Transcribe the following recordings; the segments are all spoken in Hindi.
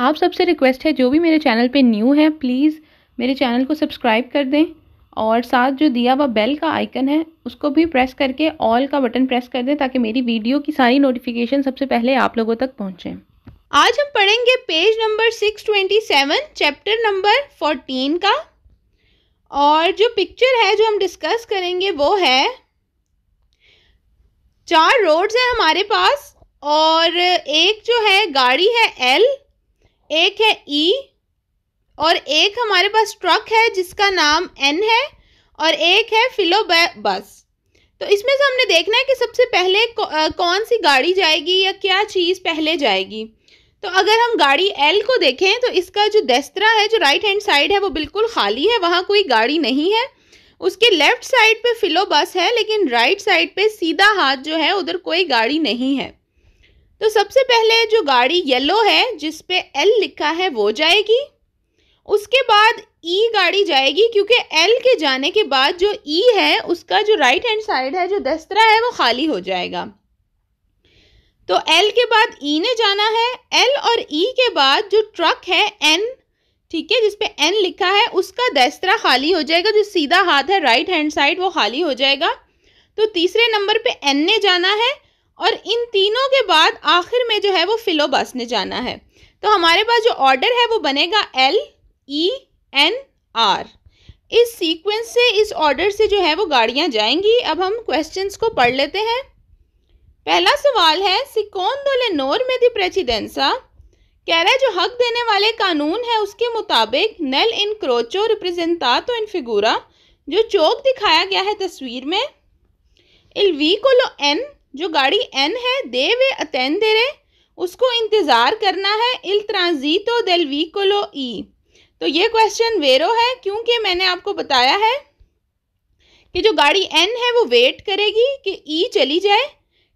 आप सबसे रिक्वेस्ट है जो भी मेरे चैनल पे न्यू है प्लीज़ मेरे चैनल को सब्सक्राइब कर दें और साथ जो दिया हुआ बेल का आइकन है उसको भी प्रेस करके ऑल का बटन प्रेस कर दें ताकि मेरी वीडियो की सारी नोटिफिकेशन सबसे पहले आप लोगों तक पहुँचें आज हम पढ़ेंगे पेज नंबर 627 चैप्टर नंबर 14 का और जो पिक्चर है जो हम डिस्कस करेंगे वो है चार रोड्स हैं हमारे पास और एक जो है गाड़ी है एल एक है ई e और एक हमारे पास ट्रक है जिसका नाम एन है और एक है फिलो बस तो इसमें से हमने देखना है कि सबसे पहले कौन सी गाड़ी जाएगी या क्या चीज़ पहले जाएगी तो अगर हम गाड़ी एल को देखें तो इसका जो दस्तरा है जो राइट हैंड साइड है वो बिल्कुल खाली है वहाँ कोई गाड़ी नहीं है उसके लेफ़्ट साइड पे फिलो बस है लेकिन राइट साइड पे सीधा हाथ जो है उधर कोई गाड़ी नहीं है तो सबसे पहले जो गाड़ी येलो है जिस पे एल लिखा है वो जाएगी उसके बाद ई e गाड़ी जाएगी क्योंकि एल के जाने के बाद जो ई e है उसका जो राइट हैंड साइड है जो दस्तरा है वो खाली हो जाएगा तो एल के बाद ई e ने जाना है एल और ई के बाद जो ट्रक है एन ठीक है जिसपे एन लिखा है उसका दस्तरा खाली हो जाएगा जो सीधा हाथ है राइट हैंड साइड वो खाली हो जाएगा तो तीसरे नंबर पे एन ने जाना है और इन तीनों के बाद आखिर में जो है वो फिलोबस ने जाना है तो हमारे पास जो ऑर्डर है वो बनेगा एल ई एन आर इस सीक्वेंस से इस ऑर्डर से जो है वो गाड़ियाँ जाएंगी अब हम क्वेश्चंस को पढ़ लेते हैं पहला सवाल है दोले नोर में दी प्रेसिडेंसा कह रहा है जो हक देने वाले कानून है उसके मुताबिक नल इन क्रोचो रिप्रेजेंटा तो इन फिगूरा जो चौक दिखाया गया है तस्वीर में इलवी को लो एन जो गाड़ी एन है दे वे अतन रहे उसको इंतज़ार करना है इल ट्रांजीतो दिल वी कोलो e। ई तो ये क्वेश्चन वेरो है क्योंकि मैंने आपको बताया है कि जो गाड़ी एन है वो वेट करेगी कि ई e चली जाए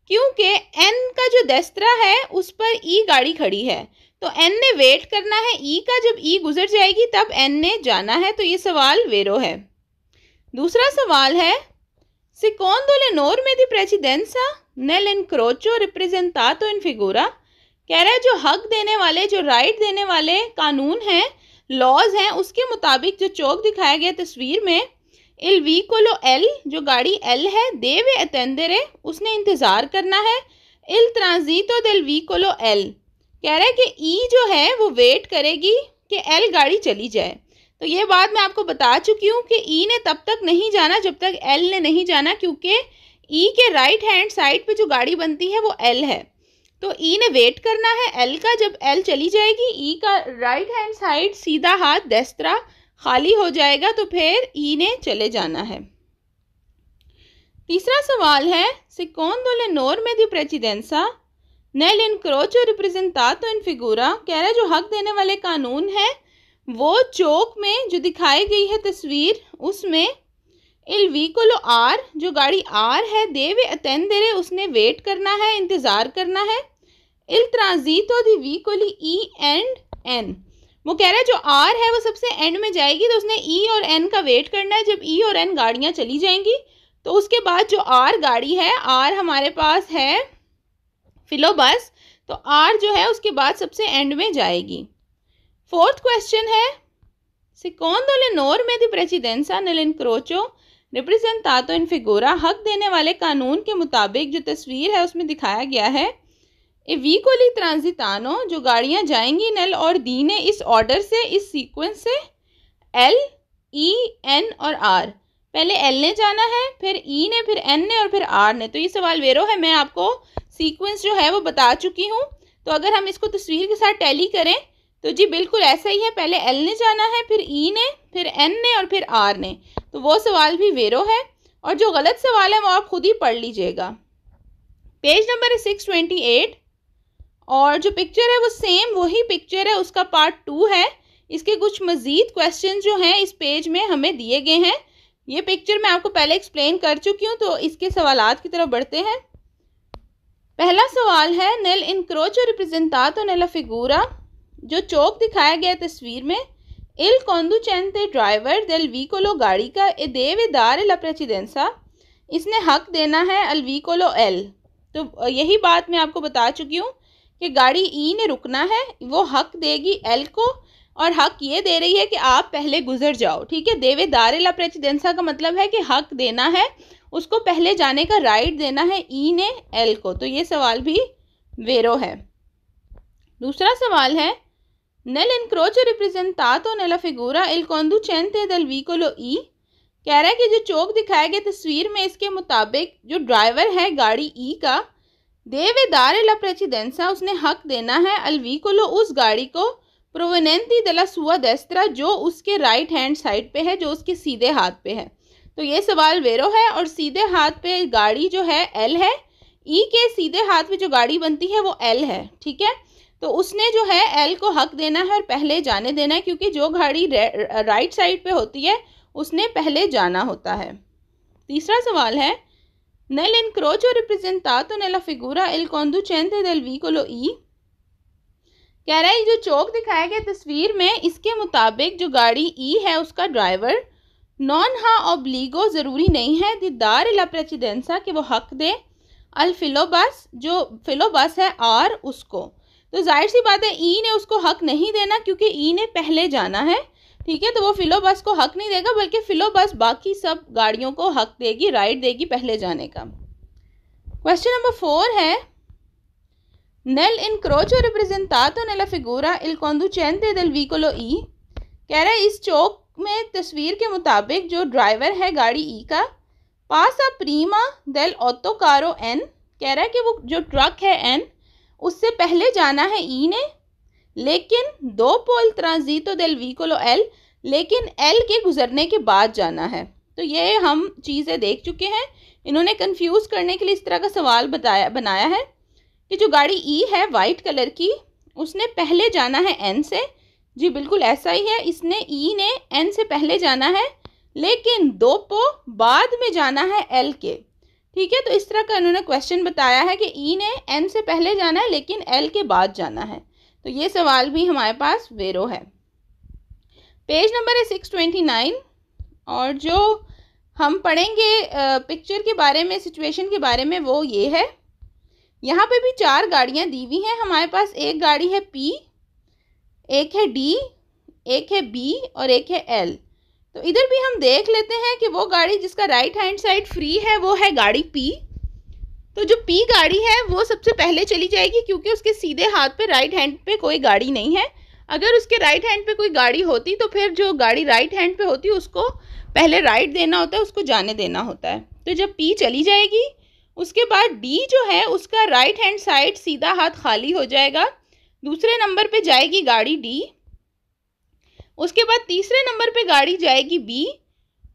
क्योंकि एन का जो दस्तरा है उस पर ई e गाड़ी खड़ी है तो एन ने वेट करना है ई का जब ई गुजर जाएगी तब एन ने जाना है तो ये सवाल वेरो है दूसरा सवाल है सिकोन दोले नोर में दी प्रेसिडेंसा नेल इन रिप्रेजेंटा तो इन फिगोरा कह रहा है जो हक देने वाले जो राइट देने वाले कानून हैं लॉज हैं उसके मुताबिक जो चौक दिखाया गया तस्वीर में इल वी को लो एल जो गाड़ी एल है दे वे उसने इंतज़ार करना है इल ट्रांजितो दिल वी को लो एल कह रहा है कि ई e जो है वो वेट करेगी कि एल गाड़ी चली जाए तो ये बात मैं आपको बता चुकी हूँ कि ई e ने तब तक नहीं जाना जब तक एल ने नहीं जाना क्योंकि ई e के राइट हैंड साइड पे जो गाड़ी बनती है वो एल है तो ई e ने वेट करना है एल का जब एल चली जाएगी ई e का राइट हैंड साइड सीधा हाथ दस्तरा खाली हो जाएगा तो फिर ई ने चले जाना है तीसरा सवाल है secondo le norme di precedenza nel रिप्रेजेंटा तो इन फिगूरा कह रहा है जो हक देने वाले कानून है वो चौक में जो दिखाई गई है तस्वीर उसमें इल वीकोलो आर जो गाड़ी आर है देवे अतन देरे उसने वेट करना है इंतज़ार करना है इल ट्रांजीतो दी वीकोली ई एंड एन वो कह रहा है जो आर है वो सबसे एंड में जाएगी तो उसने ई और एन का वेट करना है जब ई और एन गाड़ियाँ चली जाएंगी तो उसके बाद जो आर गाड़ी है आर हमारे पास है फिलो बस तो आर जो है उसके बाद सबसे एंड में जाएगी फोर्थ क्वेश्चन है सिकोंदो नोर में दी प्रेसिडेंसा नल इनक्रोचो रिप्रेजेंटातो इन फिगोरा हक देने वाले कानून के मुताबिक जो तस्वीर है उसमें दिखाया गया है ए वीकोली ट्रांजिटानो जो गाड़ियाँ जाएंगी नल और ने इस ऑर्डर से इस सीक्वेंस से एल ई एन और आर पहले एल ने जाना है फिर ई ने फिर एन ने और फिर आर ने तो ये सवाल वेरो है मैं आपको सीक्वेंस जो है वो बता चुकी हूँ तो अगर हम इसको तस्वीर के साथ टैली करें तो जी बिल्कुल ऐसा ही है पहले एल ने जाना है फिर ई ने फिर एन ने और फिर आर ने तो वो सवाल भी वेरो है और जो गलत सवाल है वो आप खुद ही पढ़ लीजिएगा page number six twenty eight और जो पिक्चर है वो सेम वही पिक्चर है उसका पार्ट टू है इसके कुछ मज़ीद क्वेश्चन जो हैं इस पेज में हमें दिए गए हैं ये पिक्चर मैं आपको पहले एक्सप्लेन कर चुकी हूँ तो इसके सवाल की तरफ बढ़ते हैं पहला सवाल है नेल इनक्रोच रिप्रजेंटा तो नेला फिगूरा जो चौक दिखाया गया तस्वीर में Il conducente driver del vicolo गाड़ी का ए देवे दार ला इसने हक देना है अल वीकोलो एल तो यही बात मैं आपको बता चुकी हूँ कि गाड़ी ई ने रुकना है वो हक देगी एल को और हक ये दे रही है कि आप पहले गुजर जाओ ठीक है देवे दारे ला प्रेसिडेंसा का मतलब है कि हक देना है उसको पहले जाने का राइट देना है ई ने एल को तो ये सवाल भी वेरो है दूसरा सवाल है Nell'incrocio rappresentato nella figura il conducente del veicolo E कह रहा है कि जो चौक दिखाया गया तस्वीर में इसके मुताबिक जो ड्राइवर है गाड़ी ई का देवे ला प्रेसिडेंसा उसने हक देना है अलवी को लो उस गाड़ी को प्रोवेनेंती दला सुआ दस्तरा जो उसके राइट हैंड साइड पे है जो उसके सीधे हाथ पे है तो ये सवाल वेरो है और सीधे हाथ पे गाड़ी जो है एल है ई के सीधे हाथ में जो गाड़ी बनती है वो एल है ठीक है तो उसने जो है एल को हक देना है और पहले जाने देना है क्योंकि जो गाड़ी राइट साइड पे होती है उसने पहले जाना होता है तीसरा सवाल है nel incrocio rappresentato nella figura दल वी को लो ई कह रहा है जो चौक दिखाया गया तस्वीर में इसके मुताबिक जो गाड़ी ई है उसका ड्राइवर नॉन हा ओब्लीगो ज़रूरी नहीं है दिदार ला प्रेसिडेंसा कि वो हक दे अल फिलोबस जो फिलोबस है आर उसको तो जाहिर सी बात है ई ने उसको हक नहीं देना क्योंकि ई ने पहले जाना है ठीक है तो वो फिलो बस को हक नहीं देगा बल्कि फिलो बस बाकी सब गाड़ियों को हक देगी राइट देगी पहले जाने का क्वेश्चन नंबर फोर है नेल इनक्रोचो रिप्रेजेंटातो नेला फिगूरा इल कॉन्दुचेंते दल वीकोलो ई कह रहा है इस चौक में तस्वीर के मुताबिक जो ड्राइवर है गाड़ी ई का पास आ प्रीमा दल ओतो कारो एन कह रहा है कि वो जो ट्रक है एन उससे पहले जाना है ई ने लेकिन दो पोल ट्रांजीतो दिल वीकोलो एल लेकिन एल के गुजरने के बाद जाना है तो ये हम चीज़ें देख चुके हैं इन्होंने कंफ्यूज करने के लिए इस तरह का सवाल बताया बनाया है कि जो गाड़ी ई e है वाइट कलर की उसने पहले जाना है एन से जी बिल्कुल ऐसा ही है इसने ई e ने एन से पहले जाना है लेकिन दो पो बाद में जाना है एल के ठीक है तो इस तरह का इन्होंने क्वेश्चन बताया है कि ई e ने एन से पहले जाना है लेकिन एल के बाद जाना है तो ये सवाल भी हमारे पास वेरो है पेज नंबर है सिक्स ट्वेंटी नाइन और जो हम पढ़ेंगे पिक्चर के बारे में सिचुएशन के बारे में वो ये है यहाँ पे भी चार गाड़ियाँ दी हुई हैं हमारे पास एक गाड़ी है पी एक है डी एक है बी और एक है एल तो इधर भी हम देख लेते हैं कि वो गाड़ी जिसका राइट हैंड साइड फ्री है वो है गाड़ी पी तो जो पी गाड़ी है वो सबसे पहले चली जाएगी क्योंकि उसके सीधे हाथ पे राइट हैंड पे कोई गाड़ी नहीं है अगर उसके राइट हैंड पे कोई गाड़ी होती तो फिर जो गाड़ी राइट हैंड पे होती उसको पहले राइट देना होता है उसको जाने देना होता है तो जब पी चली जाएगी उसके बाद डी जो है उसका राइट हैंड साइड सीधा हाथ खाली हो जाएगा दूसरे नंबर पर जाएगी गाड़ी डी उसके बाद तीसरे नंबर पे गाड़ी जाएगी बी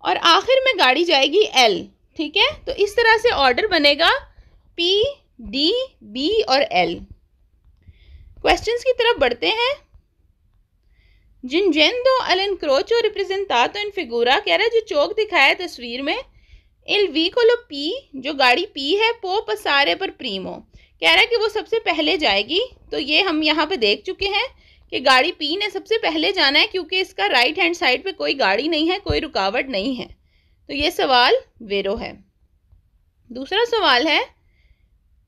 और आखिर में गाड़ी जाएगी एल ठीक है तो इस तरह से ऑर्डर बनेगा पी डी बी और एल क्वेश्चंस की तरफ बढ़ते हैं जिन दो अल इनक्रोचो रिप्रेजेंटातो इन फिगूरा कह रहा है जो चौक दिखाया है तस्वीर में इल वी को लो पी जो गाड़ी पी है पो पसारे पर प्रीमो कह रहा है कि वो सबसे पहले जाएगी तो ये हम यहाँ पे देख चुके हैं कि गाड़ी पी ने सबसे पहले जाना है क्योंकि इसका राइट हैंड साइड पे कोई गाड़ी नहीं है कोई रुकावट नहीं है तो ये सवाल वेरो है दूसरा सवाल है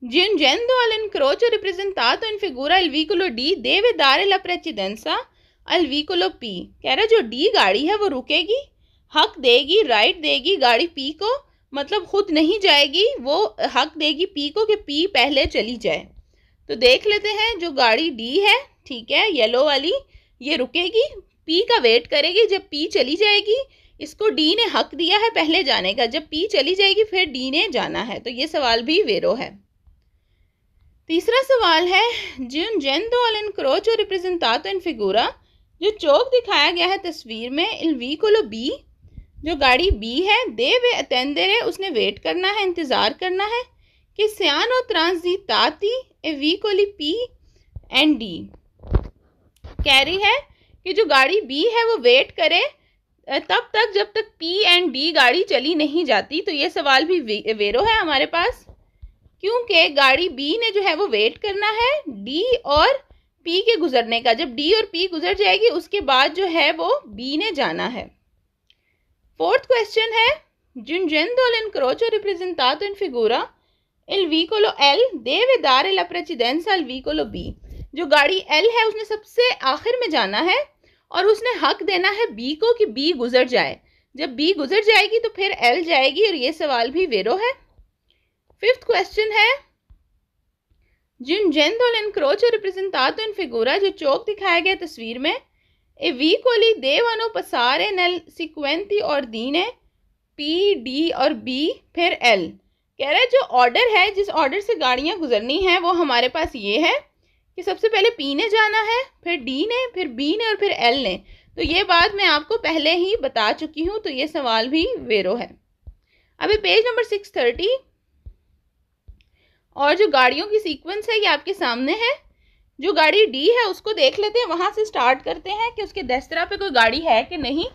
अल इन क्रोच रिप्रेजेंटा तो इन vicolo अलवीकुलो डी dare la precedenza al अलवीकुलो पी कह रहा जो डी गाड़ी है वो रुकेगी हक देगी राइट देगी गाड़ी पी को मतलब खुद नहीं जाएगी वो हक देगी पी को कि पी पहले चली जाए तो देख लेते हैं जो गाड़ी डी है ठीक है येलो वाली ये रुकेगी पी का वेट करेगी जब पी चली जाएगी इसको डी ने हक दिया है पहले जाने का जब पी चली जाएगी फिर डी ने जाना है तो ये सवाल भी वेरो है तीसरा सवाल है जियंजेंदो अल इनक्रोचो रिप्रेजेंटातो इन फिगूरा जो चौक दिखाया गया है तस्वीर में इन वी को लो बी जो गाड़ी बी है दे वे अतेंदेरे उसने वेट करना है इंतज़ार करना है कि सियान और त्रांस दी ताती ए वी कोली पी एंड डी कह रही है कि जो गाड़ी बी है वो वेट करे तब तक जब तक पी एंड डी गाड़ी चली नहीं जाती तो ये सवाल भी वे, वेरो है हमारे पास क्योंकि गाड़ी बी ने जो है वो वेट करना है डी और पी के गुजरने का जब डी और पी गुजर जाएगी उसके बाद जो है वो बी ने जाना है फोर्थ क्वेश्चन है Giungendo l'incrocio इन in figura, il vicolo L deve dare la precedenza al vicolo B जो गाड़ी एल है उसने सबसे आखिर में जाना है और उसने हक देना है बी को कि बी गुजर जाए जब बी गुजर जाएगी तो फिर एल जाएगी और ये सवाल भी वेरो है फिफ्थ क्वेश्चन है Giungendo l'incrocio रिप्रेजेंटात इन फिगोरा जो चौक दिखाया गया तस्वीर में ए वी कोली पसार पसारे नल सिक्वेंती और दीन है पी डी और बी फिर एल कह रहे जो ऑर्डर है जिस ऑर्डर से गाड़ियाँ गुजरनी हैं वो हमारे पास ये है कि सबसे पहले पी ने जाना है फिर डी ने फिर बी ने और फिर एल ने तो ये बात मैं आपको पहले ही बता चुकी हूँ तो ये सवाल भी वेरो है अभी पेज नंबर सिक्स थर्टी और जो गाड़ियों की सीक्वेंस है ये आपके सामने है जो गाड़ी डी है उसको देख लेते हैं वहाँ से स्टार्ट करते हैं कि उसके दस्तरा पे कोई गाड़ी है कि नहीं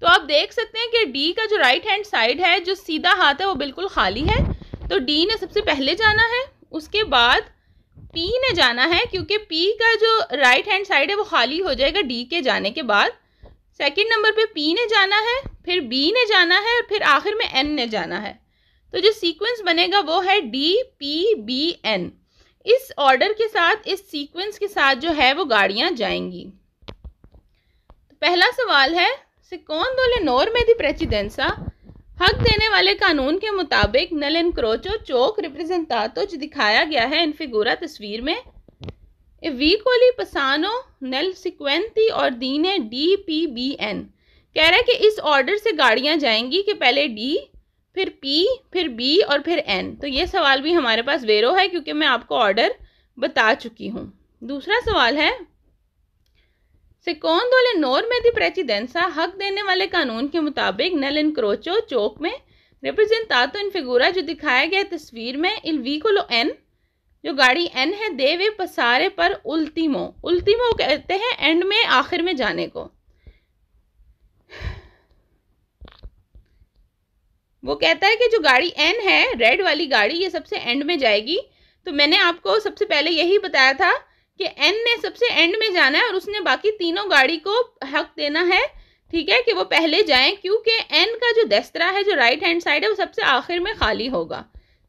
तो आप देख सकते हैं कि डी का जो राइट हैंड साइड है जो सीधा हाथ है वो बिल्कुल खाली है तो डी ने सबसे पहले जाना है उसके बाद पी में जाना है क्योंकि पी का जो राइट हैंड साइड है वो खाली हो जाएगा डी के जाने के बाद सेकंड नंबर पे पी ने जाना है फिर बी ने जाना है और फिर आखिर में एन ने जाना है तो जो सीक्वेंस बनेगा वो है डी पी बी एन इस ऑर्डर के साथ इस सीक्वेंस के साथ जो है वो गाड़ियाँ जाएंगी तो पहला सवाल है सिकोन दो लेनोर में दी प्रेसिडेंसा हक देने वाले कानून के मुताबिक नलन क्रोचो चौक रिप्रेजेंटातोच दिखाया गया है इन फिगूरा तस्वीर में वीकोली पसानो नल सिक्वेंती और दीने डी पी बी एन कह रहा है कि इस ऑर्डर से गाड़ियां जाएंगी कि पहले डी फिर पी फिर बी और फिर एन तो ये सवाल भी हमारे पास वेरो है क्योंकि मैं आपको ऑर्डर बता चुकी हूँ दूसरा सवाल है सिकोंद नोर में दी प्रेसिडेंसा हक देने वाले कानून के मुताबिक नल इन क्रोचो चौक में रिप्रेजेंटातो इन फिगूरा जो दिखाया गया तस्वीर में इल वीकोलो एन जो गाड़ी एन है देवे पसारे पर उल्टीमो उल्टीमो कहते हैं एंड में आखिर में जाने को वो कहता है कि जो गाड़ी एन है रेड वाली गाड़ी ये सबसे एंड में जाएगी तो मैंने आपको सबसे पहले यही बताया था कि एन ने सबसे एंड में जाना है और उसने बाकी तीनों गाड़ी को हक देना है ठीक है कि वो पहले जाएं क्योंकि एन का जो दस्तरा है जो राइट हैंड साइड है वो सबसे आखिर में खाली होगा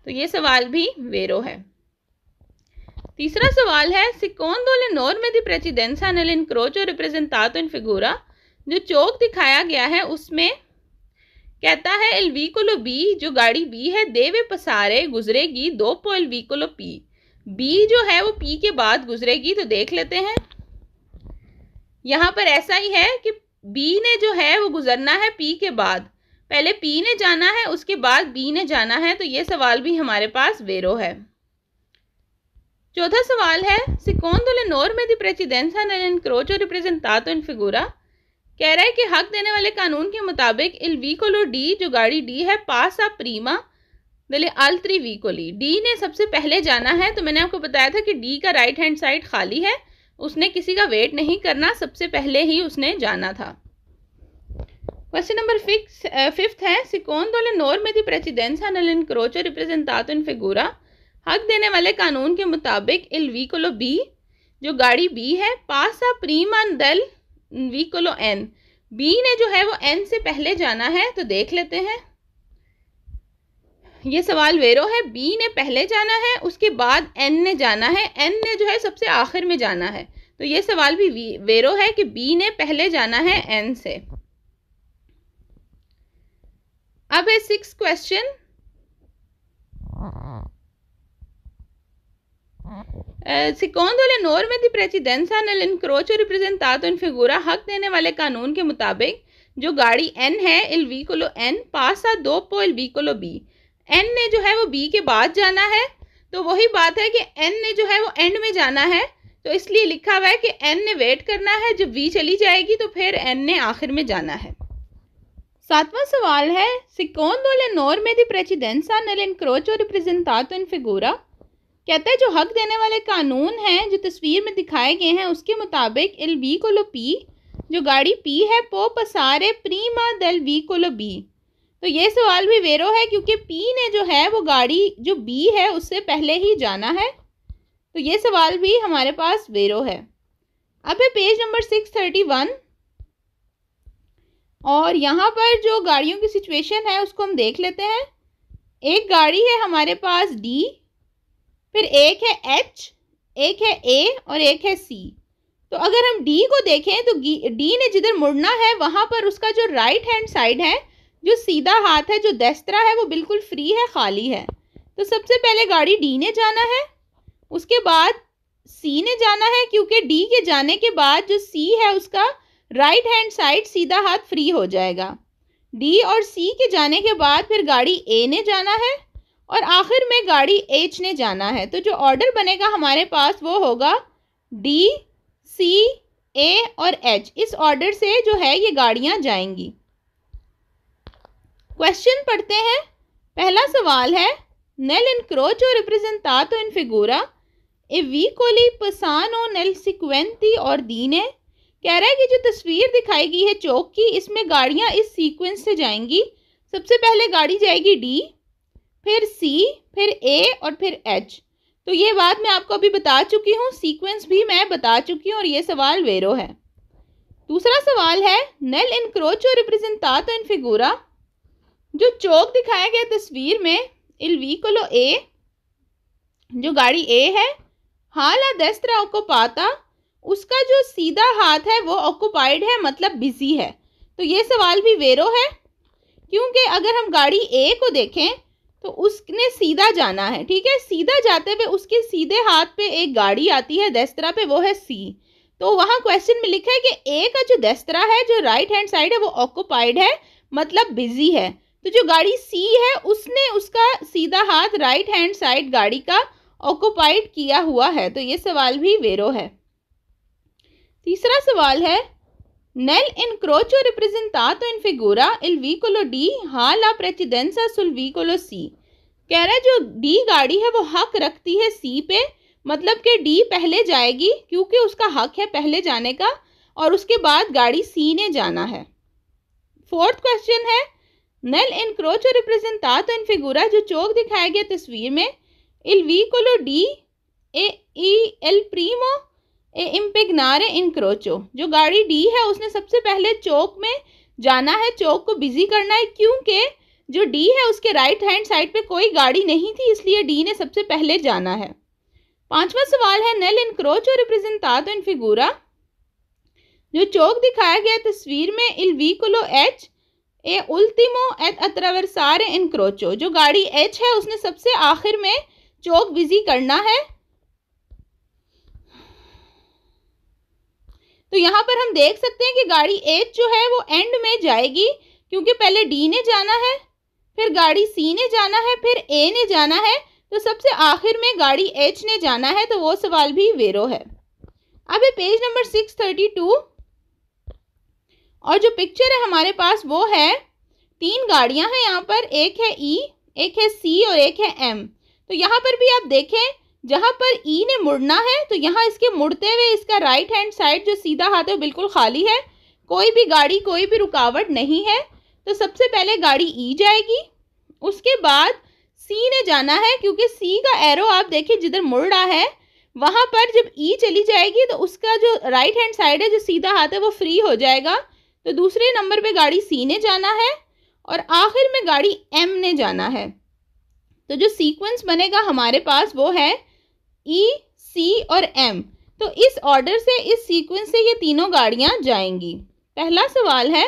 तो ये सवाल भी वेरो है तीसरा सवाल है दो लिनोर में दी प्रेसिडेंसा नल इनक्रोचो रिप्रेजेंटातो इन फिगूरा जो चौक दिखाया गया है उसमें कहता है एलवीकोलो बी जो गाड़ी बी है देवे पसारे गुजरेगी दो पो एलवीकोलो पी बी जो है वो पी के बाद गुजरेगी तो देख लेते हैं यहाँ पर ऐसा ही है कि बी ने जो है वो गुजरना है पी के बाद पहले पी ने जाना है उसके बाद बी ने जाना है तो ये सवाल भी हमारे पास वेरो है चौथा सवाल है सिकोन दोनोर में दी प्रेसिडेंसा ने इनक्रोचो रिप्रेजेंटातो इन फिगुरा कह रहा है कि हक देने वाले कानून के मुताबिक इलवी कोलो डी जो गाड़ी डी है पास आ प्रीमा बोले आल थ्री वी को ली डी ने सबसे पहले जाना है तो मैंने आपको बताया था कि डी का राइट हैंड साइड खाली है उसने किसी का वेट नहीं करना सबसे पहले ही उसने जाना था क्वेश्चन नंबर फिक्स फिफ्थ है सिकोन सिकोंदो नोर में दी प्रेसिडेंसा हाँ, नल इन इनक्रोचो रिप्रेजेंटातो इन फिगूरा हक देने वाले कानून के मुताबिक इल वीकोलो बी जो गाड़ी बी है पास पासा प्रीमा दल वीकोलो एन बी ने जो है वो एन से पहले जाना है तो देख लेते हैं ये सवाल वेरो है बी ने पहले जाना है उसके बाद एन ने जाना है एन ने जो है सबसे आखिर में जाना है तो ये सवाल भी वेरो है कि बी ने पहले जाना है एन से अब है सिक्स क्वेश्चन सिकोंदोलेनोर में दी प्रेसिडेंसा ने लिनक्रोचो रिप्रेजेंटातो इन फिगुरा हक देने वाले कानून के मुताबिक जो गाड़ी एन है इल वी कोलो एन पासा दो पो इल वी कोलो बी एन ने जो है वो बी के बाद जाना है तो वही बात है कि एन ने जो है वो एंड में जाना है तो इसलिए लिखा हुआ है कि एन ने वेट करना है जब वी चली जाएगी तो फिर एन ने आखिर में जाना है सातवां सवाल है नोर में दी प्रेसिडेंसा नल इनक्रोचो रिप्रेजेंटातो इन फिगूरा कहते हैं जो हक देने वाले कानून हैं जो तस्वीर में दिखाए गए हैं उसके मुताबिक एल वी कोलो पी जो गाड़ी पी है पो पसारे प्रीमा दल वी कोलो बी तो ये सवाल भी वेरो है क्योंकि पी ने जो है वो गाड़ी जो बी है उससे पहले ही जाना है तो ये सवाल भी हमारे पास वेरो है अब है page number six thirty one और यहाँ पर जो गाड़ियों की सिचुएशन है उसको हम देख लेते हैं एक गाड़ी है हमारे पास डी फिर एक है एच एक है ए और एक है सी तो अगर हम डी को देखें तो डी ने जिधर मुड़ना है वहाँ पर उसका जो राइट हैंड साइड है जो सीधा हाथ है जो दस्तरा है वो बिल्कुल फ्री है खाली है तो सबसे पहले गाड़ी डी ने जाना है उसके बाद सी ने जाना है क्योंकि डी के जाने के बाद जो सी है उसका राइट हैंड साइड सीधा हाथ फ्री हो जाएगा डी और सी के जाने के बाद फिर गाड़ी ए ने जाना है और आखिर में गाड़ी एच ने जाना है तो जो ऑर्डर बनेगा हमारे पास वो होगा डी सी ए और एच इस ऑर्डर से जो है ये गाड़ियाँ जाएंगी क्वेश्चन पढ़ते हैं पहला सवाल है और nel encrocho ए वी कोली e vicoli passano और दीन है कह रहा है कि जो तस्वीर दिखाई गई है चौक की इसमें गाड़ियाँ इस सीक्वेंस से जाएंगी सबसे पहले गाड़ी जाएगी डी फिर सी फिर ए और फिर एच तो ये बात मैं आपको अभी बता चुकी हूँ सीक्वेंस भी मैं बता चुकी हूँ और ये सवाल वेरो है दूसरा सवाल है नेल इनक्रोचो रिप्रेजेंटातो इन फिगूरा जो चौक दिखाया गया तस्वीर में इल कोलो ए जो गाड़ी ए है हाला दस्तरा ओकोपाता उसका जो सीधा हाथ है वो ऑक्यूपाइड है मतलब बिजी है तो ये सवाल भी वेरो है क्योंकि अगर हम गाड़ी ए को देखें तो उसने सीधा जाना है ठीक है सीधा जाते हुए उसके सीधे हाथ पे एक गाड़ी आती है दस्तरा पे वो है सी तो वहाँ क्वेश्चन में लिखा है कि ए का जो दस्तरा है जो राइट हैंड साइड है वो ऑक्यूपाइड है मतलब बिजी है तो जो गाड़ी सी है उसने उसका सीधा हाथ राइट हैंड साइड गाड़ी का ऑक्यूपाइड किया हुआ है तो ये सवाल भी वेरो है तीसरा सवाल है Nel incrocio rappresentato in figura il veicolo D ha uh precedenza sul veicolo कह रहा है जो डी गाड़ी है वो हक रखती है सी पे मतलब कि डी पहले जाएगी क्योंकि उसका हक है पहले जाने का और उसके बाद गाड़ी सी ने जाना है फोर्थ क्वेश्चन है नल इन एनक्रोच रिप्रेजेंटात इन फिगुरा जो चौक दिखाया गया तस्वीर में इल वी कोलो डी ए ई एल प्रीमो ए इन क्रोचो जो गाड़ी डी है उसने सबसे पहले चौक में जाना है चौक को बिजी करना है क्योंकि जो डी है उसके राइट हैंड साइड पे कोई गाड़ी नहीं थी इसलिए डी ने सबसे पहले जाना है पांचवा सवाल है नल इन क्रोच और रिप्रेजेंटात इन फिगूरा जो चौक दिखाया गया तस्वीर में इल वी कोलो एच ए उल्टिमो एट अतरावर सारे इनक्रोचो जो गाड़ी एच है उसने सबसे आखिर में चौक बिजी करना है तो यहाँ पर हम देख सकते हैं कि गाड़ी एच जो है वो एंड में जाएगी क्योंकि पहले डी ने जाना है फिर गाड़ी सी ने जाना है फिर ए ने जाना है तो सबसे आखिर में गाड़ी एच ने जाना है तो वो सवाल भी वेरो है अब page number six thirty two और जो पिक्चर है हमारे पास वो है तीन गाड़ियां हैं यहाँ पर एक है ई e, एक है सी और एक है एम तो यहाँ पर भी आप देखें जहाँ पर ई e ने मुड़ना है तो यहाँ इसके मुड़ते हुए इसका राइट हैंड साइड जो सीधा हाथ है बिल्कुल खाली है कोई भी गाड़ी कोई भी रुकावट नहीं है तो सबसे पहले गाड़ी ई e जाएगी उसके बाद सी ने जाना है क्योंकि सी का एरो आप देखें जिधर मुड़ रहा है वहाँ पर जब ई चली जाएगी तो उसका जो राइट हैंड साइड है जो सीधा हाथ है वो फ्री हो जाएगा तो दूसरे नंबर पे गाड़ी सी ने जाना है और आखिर में गाड़ी एम ने जाना है तो जो सीक्वेंस बनेगा हमारे पास वो है ई e, सी और एम तो इस ऑर्डर से इस सीक्वेंस से ये तीनों गाड़ियाँ जाएंगी पहला सवाल है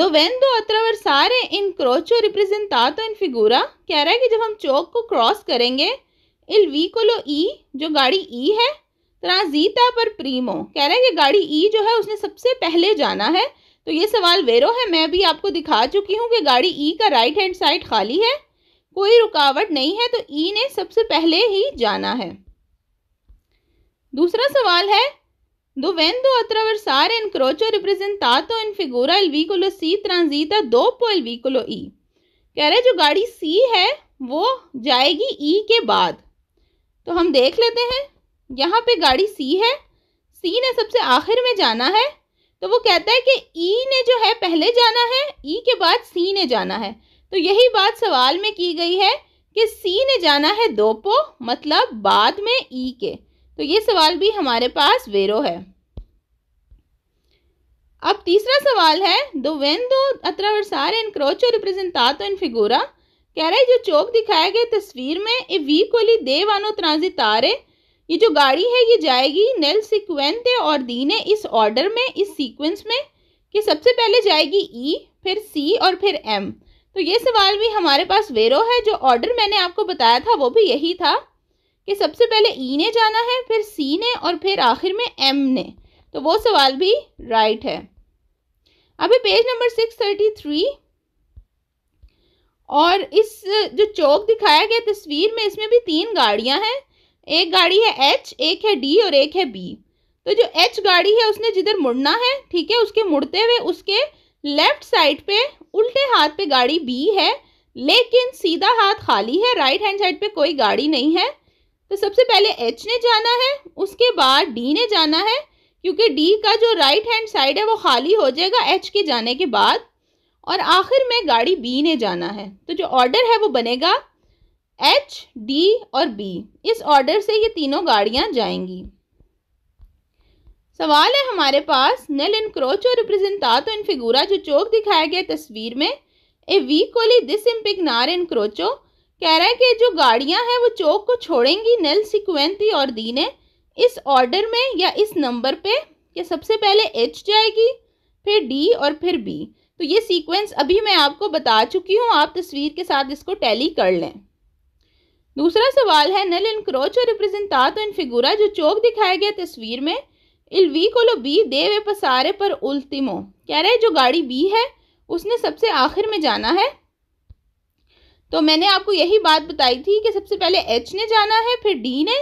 दोवेंदो सारे इन क्रोचो तो इन फिगूरा कह रहा है कि जब हम चौक को क्रॉस करेंगे इल वी लो ई e, जो गाड़ी ई e है त्राजीता पर प्रीमो कह रहे हैं कि गाड़ी ई जो है उसने सबसे पहले जाना है तो ये सवाल वेरो है मैं भी आपको दिखा चुकी हूँ कि गाड़ी ई का राइट हैंड साइड खाली है कोई रुकावट नहीं है तो ई ने सबसे पहले ही जाना है दूसरा सवाल है Dovendo attraversare क्रोचो रिप्रेजेंटातो इन फिगोरा il vicolo C transita dopo il vicolo कह रहे जो गाड़ी सी है वो जाएगी ई के बाद तो हम देख लेते हैं यहाँ पे गाड़ी सी है सी ने सबसे आखिर में जाना है तो वो कहता है कि ई ने जो है पहले जाना है ई के बाद सी ने जाना है तो यही बात सवाल में की गई है कि सी ने जाना है दोपो मतलब बाद में ई के तो ये सवाल भी हमारे पास वेरो है अब तीसरा सवाल है दो वेन दो अत्रावरसार इन क्रोचो रिप्रेजेंटातो इन फिगोरा कह रहे जो चौक दिखाया गया तस्वीर में ए वी कोली दे वानो त्रांजितारे तारे ये जो गाड़ी है ये जाएगी नेल सिक्वेंते और ने इस ऑर्डर में इस सीक्वेंस में कि सबसे पहले जाएगी ई e, फिर सी और फिर एम तो ये सवाल भी हमारे पास वेरो है जो ऑर्डर मैंने आपको बताया था वो भी यही था कि सबसे पहले ई e ने जाना है फिर सी ने और फिर आखिर में एम ने तो वो सवाल भी राइट है अभी page number six thirty three और इस जो चौक दिखाया गया तस्वीर में इसमें भी तीन गाड़ियां हैं एक गाड़ी है एच एक है डी और एक है बी तो जो एच गाड़ी है उसने जिधर मुड़ना है ठीक है उसके मुड़ते हुए उसके लेफ्ट साइड पे उल्टे हाथ पे गाड़ी बी है लेकिन सीधा हाथ खाली है राइट हैंड साइड पे कोई गाड़ी नहीं है तो सबसे पहले एच ने जाना है उसके बाद डी ने जाना है क्योंकि डी का जो राइट हैंड साइड है वो खाली हो जाएगा एच के जाने के बाद और आखिर में गाड़ी बी ने जाना है तो जो ऑर्डर है वो बनेगा एच डी और बी इस ऑर्डर से ये तीनों गाड़ियाँ जाएंगी सवाल है हमारे पास इन क्रोच और तो इन फिगूरा जो चौक दिखाया गया तस्वीर में ए वी कोली दिस इन क्रोचो कह रहा है कि जो गाड़ियाँ हैं वो चौक को छोड़ेंगी नल सिक्वेंती और दी ने इस ऑर्डर में या इस नंबर पे कि सबसे पहले एच जाएगी फिर डी और फिर बी तो ये सीक्वेंस अभी मैं आपको बता चुकी हूँ आप तस्वीर के साथ इसको टैली कर लें दूसरा सवाल है नल इनक्रोचो रिप्रेजेंटातो इन फिगुरा जो चौक दिखाया गया तस्वीर में इल वी कोलो बी देवे पसारे पर उल्टिमो कह रहे जो गाड़ी बी है उसने सबसे आखिर में जाना है तो मैंने आपको यही बात बताई थी कि सबसे पहले एच ने जाना है फिर डी ने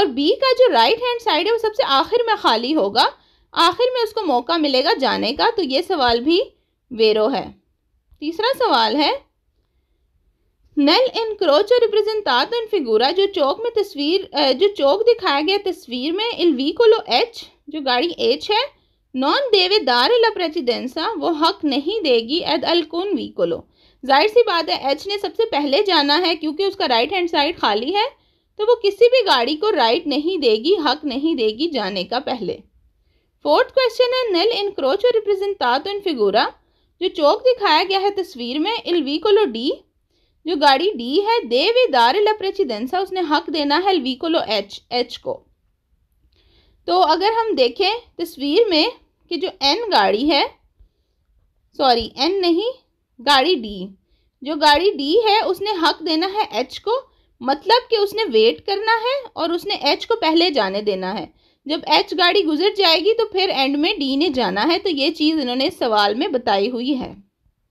और बी का जो राइट हैंड साइड है वो सबसे आखिर में खाली होगा आखिर में उसको मौका मिलेगा जाने का तो ये सवाल भी वेरो है तीसरा सवाल है नल और रिप्रेजेंतात एन फिगूरा जो चौक में तस्वीर जो चौक दिखाया गया तस्वीर में इलवी को लो एच जो गाड़ी एच है नॉन देवेदार ला प्रेसिडेंसा वो हक नहीं देगी एद अलकुन वी को लो जाहिर सी बात है एच ने सबसे पहले जाना है क्योंकि उसका राइट हैंड साइड खाली है तो वो किसी भी गाड़ी को राइट नहीं देगी हक नहीं देगी जाने का पहले फोर्थ क्वेश्चन है नल इनक्रोच और रिप्रेजेंतात इन फिगूरा जो चौक दिखाया गया है तस्वीर में इलवी कोलो डी जो गाड़ी डी है दे वे दारिल प्रेसिडेंसा उसने हक देना है लो एच एच को तो अगर हम देखें तस्वीर में कि जो एन गाड़ी है सॉरी एन नहीं गाड़ी डी जो गाड़ी डी है उसने हक देना है एच को मतलब कि उसने वेट करना है और उसने एच को पहले जाने देना है जब एच गाड़ी गुजर जाएगी तो फिर एंड में डी ने जाना है तो ये चीज़ इन्होंने इस सवाल में बताई हुई है